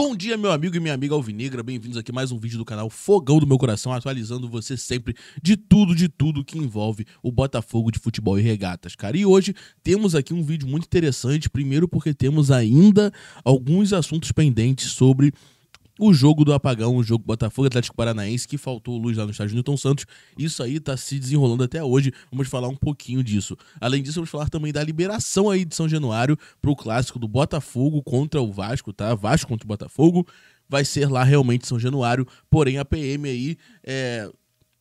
Bom dia, meu amigo e minha amiga Alvinegra. Bem-vindos aqui a mais um vídeo do canal Fogão do Meu Coração, atualizando você sempre de tudo, de tudo que envolve o Botafogo de futebol e regatas, cara. E hoje temos aqui um vídeo muito interessante, primeiro porque temos ainda alguns assuntos pendentes sobre o jogo do apagão, o jogo Botafogo Atlético Paranaense, que faltou luz lá no estádio Newton Santos. Isso aí tá se desenrolando até hoje. Vamos falar um pouquinho disso. Além disso, vamos falar também da liberação aí de São Januário pro clássico do Botafogo contra o Vasco, tá? Vasco contra o Botafogo. Vai ser lá realmente São Januário, porém a PM aí é,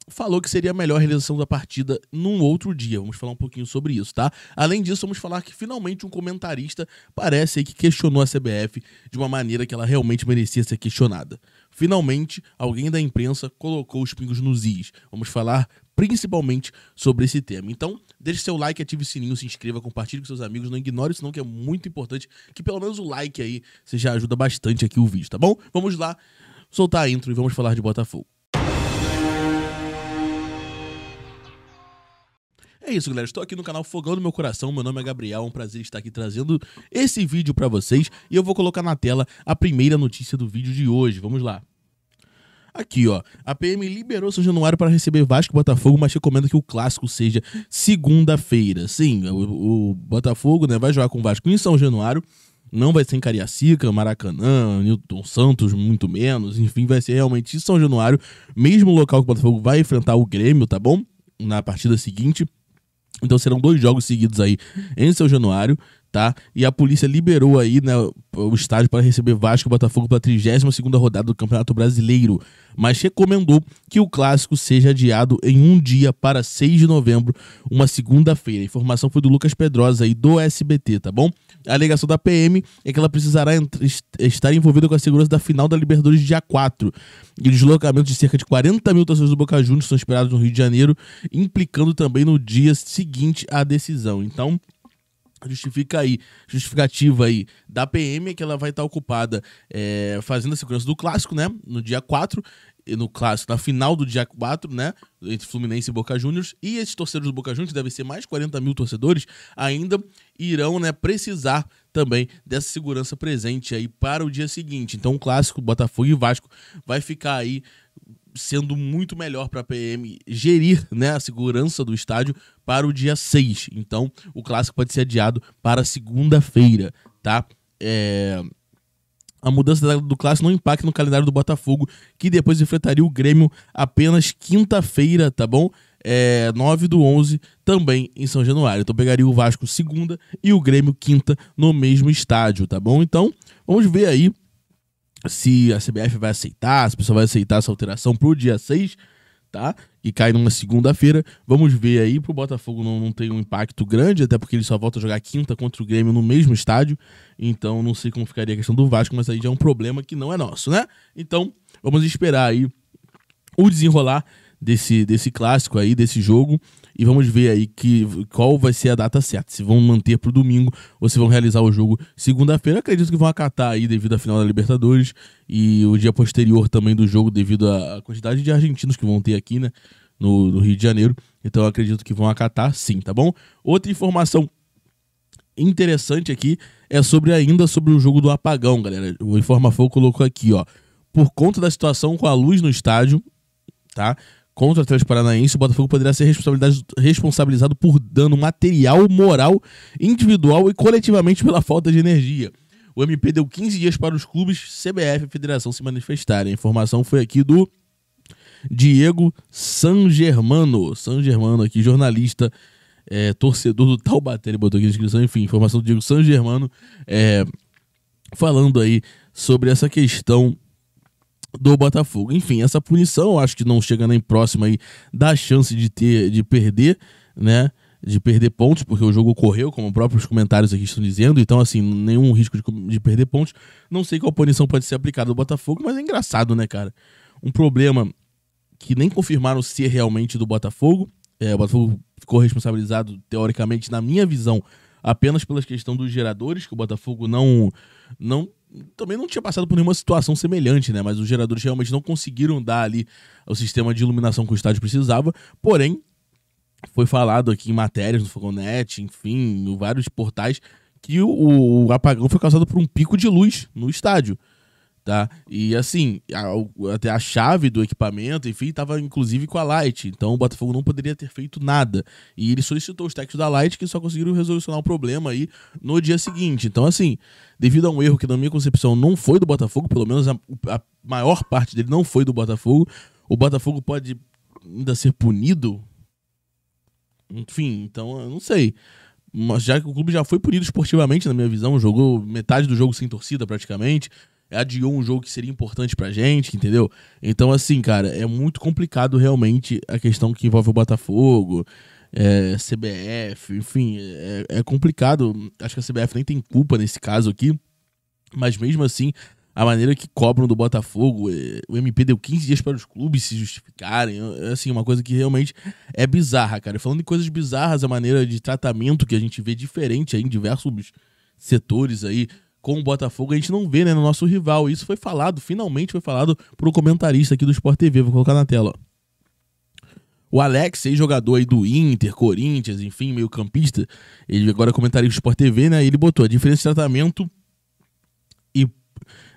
falou que seria a melhor realização da partida num outro dia. Vamos falar um pouquinho sobre isso, tá? Além disso, vamos falar que finalmente um comentarista parece que questionou a CBF de uma maneira que ela realmente merecia ser questionada. Finalmente, alguém da imprensa colocou os pingos nos is. Vamos falar principalmente sobre esse tema. Então, deixe seu like, ative o sininho, se inscreva, compartilhe com seus amigos, não ignore isso não, que é muito importante, que pelo menos o like aí, você já ajuda bastante aqui o vídeo, tá bom? Vamos lá soltar a intro e vamos falar de Botafogo. É isso, galera. Estou aqui no canal Fogão do Meu Coração. Meu nome é Gabriel. É um prazer estar aqui trazendo esse vídeo para vocês. E eu vou colocar na tela a primeira notícia do vídeo de hoje. Vamos lá. Aqui, ó. A PM liberou São Januário para receber Vasco e Botafogo, mas recomenda que o clássico seja segunda-feira. Sim, o, o, Botafogo né, vai jogar com o Vasco em São Januário. Não vai ser em Cariacica, Maracanã, Newton Santos, muito menos. Enfim, vai ser realmente em São Januário, mesmo local que o Botafogo vai enfrentar o Grêmio, tá bom? Na partida seguinte. Então serão dois jogos seguidos aí em seu januário tá? E a polícia liberou aí, né, o estádio para receber Vasco e Botafogo para a 32 rodada do Campeonato Brasileiro, mas recomendou que o clássico seja adiado em um dia para 6 de novembro, uma segunda-feira. A informação foi do Lucas Pedrosa aí do SBT, tá bom? A alegação da PM é que ela precisará estar envolvida com a segurança da final da Libertadores dia 4. E o deslocamento de cerca de 40 mil torcedores do Boca Juniors são esperados no Rio de Janeiro, implicando também no dia seguinte à decisão. Então, justifica aí, justificativa aí da PM é que ela vai estar tá ocupada é, fazendo a segurança do clássico, né? No dia 4, no clássico, na final do dia 4, né? Entre Fluminense e Boca Juniors. E esses torcedores do Boca Juniors, que devem ser mais 40 mil torcedores, ainda irão, né, precisar também dessa segurança presente aí para o dia seguinte. Então o clássico, Botafogo e Vasco, vai ficar aí sendo muito melhor para a PM gerir né, a segurança do estádio para o dia 6. Então, o clássico pode ser adiado para segunda-feira, tá? É... A mudança do clássico não impacta no calendário do Botafogo, que depois enfrentaria o Grêmio apenas quinta-feira, tá bom? É, 9 do 11, também em São Januário. Então pegaria o Vasco segunda e o Grêmio quinta no mesmo estádio, tá bom? Então, vamos ver aí se a CBF vai aceitar, se a pessoa vai aceitar essa alteração pro dia 6, tá? Que cai numa segunda-feira. Vamos ver aí, pro Botafogo não, não tem um impacto grande, até porque ele só volta a jogar quinta contra o Grêmio no mesmo estádio. Então não sei como ficaria a questão do Vasco, mas aí já é um problema que não é nosso, né? Então, vamos esperar aí o desenrolar desse, desse clássico aí, desse jogo. E vamos ver aí que, qual vai ser a data certa. Se vão manter para o domingo ou se vão realizar o jogo segunda-feira. Acredito que vão acatar aí devido à final da Libertadores e o dia posterior também do jogo, devido à quantidade de argentinos que vão ter aqui, né? No, no Rio de Janeiro. Então eu acredito que vão acatar sim, tá bom? Outra informação interessante aqui é sobre ainda sobre o jogo do apagão, galera. O Informafou colocou aqui, ó. Por conta da situação com a luz no estádio, tá? contra o Atlético Paranaense, o Botafogo poderá ser responsabilizado por dano material, moral, individual e coletivamente pela falta de energia. O MP deu 15 dias para os clubes, CBF e Federação se manifestarem. A informação foi aqui do Diego San Germano. San Germano aqui, jornalista, é, torcedor do Taubaté, ele botou aqui na descrição. Enfim, informação do Diego San Germano, é, falando aí sobre essa questão do Botafogo. Enfim, essa punição, eu acho que não chega nem próxima aí da chance de ter de perder, né? De perder pontos, porque o jogo ocorreu, como próprios comentários aqui estão dizendo, então, assim, nenhum risco de, de perder pontos. Não sei qual punição pode ser aplicada ao Botafogo, mas é engraçado, né, cara? Um problema que nem confirmaram ser é realmente do Botafogo. É, o Botafogo ficou responsabilizado, teoricamente, na minha visão, apenas pelas questão dos geradores, que o Botafogo não, não também não tinha passado por nenhuma situação semelhante, né? Mas os geradores realmente não conseguiram dar ali o sistema de iluminação que o estádio precisava. Porém, foi falado aqui em matérias no Fogonet, enfim, em vários portais, que o, o apagão foi causado por um pico de luz no estádio tá? E assim, a, até a chave do equipamento, enfim, estava inclusive com a Light, então o Botafogo não poderia ter feito nada. E ele solicitou os técnicos da Light que só conseguiram resolucionar o problema aí no dia seguinte. Então, assim, devido a um erro que, na minha concepção, não foi do Botafogo, pelo menos a, a maior parte dele não foi do Botafogo, o Botafogo pode ainda ser punido. Enfim, então eu não sei já que o clube já foi punido esportivamente, na minha visão, jogou metade do jogo sem torcida praticamente, adiou um jogo que seria importante pra gente, entendeu? Então, assim, cara, é muito complicado realmente a questão que envolve o Botafogo, é, CBF, enfim, é, é complicado. Acho que a CBF nem tem culpa nesse caso aqui, mas mesmo assim, a maneira que cobram do Botafogo, é, o MP deu 15 dias para os clubes se justificarem, é, é, assim, uma coisa que realmente é bizarra, cara. Falando em coisas bizarras, a maneira de tratamento que a gente vê diferente aí em diversos setores aí, com o Botafogo, a gente não vê, né, no nosso rival. Isso foi falado, finalmente foi falado pro comentarista aqui do Sport TV. Vou colocar na tela, ó. O Alex, jogador aí do Inter, Corinthians, enfim, meio campista, ele agora é comentaria o Sport TV, né? Ele botou a diferença de tratamento e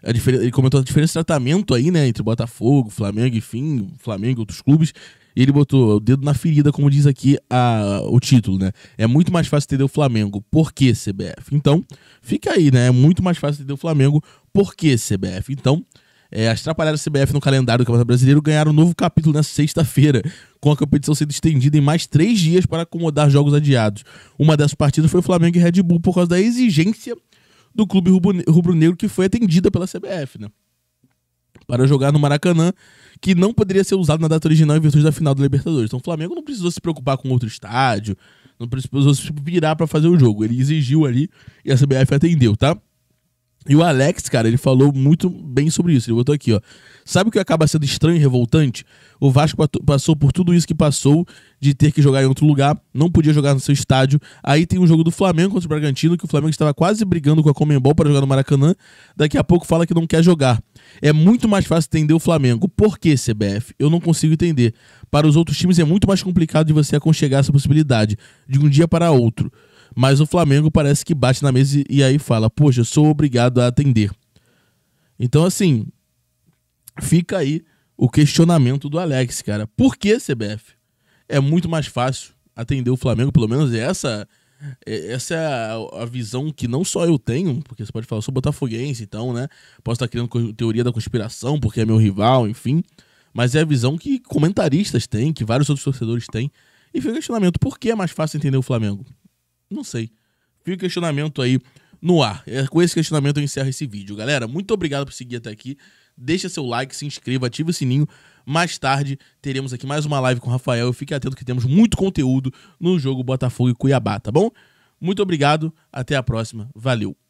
a ele comentou a diferença de tratamento aí, né, entre Botafogo, Flamengo, enfim, Flamengo e outros clubes, e ele botou o dedo na ferida, como diz aqui a, o título, né? É muito mais fácil entender o Flamengo. Por que CBF? Então, fica aí, né? É muito mais fácil entender o Flamengo. Por que CBF? Então, é, as atrapalhadas CBF no calendário do Campeonato Brasileiro ganharam um novo capítulo na sexta-feira, com a competição sendo estendida em mais três dias para acomodar jogos adiados. Uma das partidas foi Flamengo e Red Bull por causa da exigência do clube rubro-negro que foi atendida pela CBF, né? para jogar no Maracanã, que não poderia ser usado na data original em virtude da final da Libertadores. Então o Flamengo não precisou se preocupar com outro estádio, não precisou se virar para fazer o jogo. Ele exigiu ali e a CBF atendeu, tá? E o Alex, cara, ele falou muito bem sobre isso. Ele botou aqui, ó. Sabe o que acaba sendo estranho e revoltante? O Vasco passou por tudo isso que passou, de ter que jogar em outro lugar, não podia jogar no seu estádio. Aí tem o jogo do Flamengo contra o Bragantino, que o Flamengo estava quase brigando com a Comembol para jogar no Maracanã. Daqui a pouco fala que não quer jogar. É muito mais fácil entender o Flamengo. Por que, CBF? Eu não consigo entender. Para os outros times é muito mais complicado de você aconchegar essa possibilidade, de um dia para outro. Mas o Flamengo parece que bate na mesa e, aí fala: Poxa, eu sou obrigado a atender. Então, assim, fica aí o questionamento do Alex, cara. Por que CBF? É muito mais fácil atender o Flamengo, pelo menos essa é essa é, é a, visão que não só eu tenho, porque você pode falar, eu sou botafoguense, então, né? Posso estar criando teoria da conspiração, porque é meu rival, enfim. Mas é a visão que comentaristas têm, que vários outros torcedores têm. E fica o questionamento, por que é mais fácil entender o Flamengo? Não sei. Fica o questionamento aí no ar. É, com esse questionamento eu encerro esse vídeo. Galera, muito obrigado por seguir até aqui. Deixa seu like, se inscreva, ativa o sininho. Mais tarde teremos aqui mais uma live com o Rafael. Fique atento que temos muito conteúdo no jogo Botafogo e Cuiabá, tá bom? Muito obrigado, até a próxima. Valeu!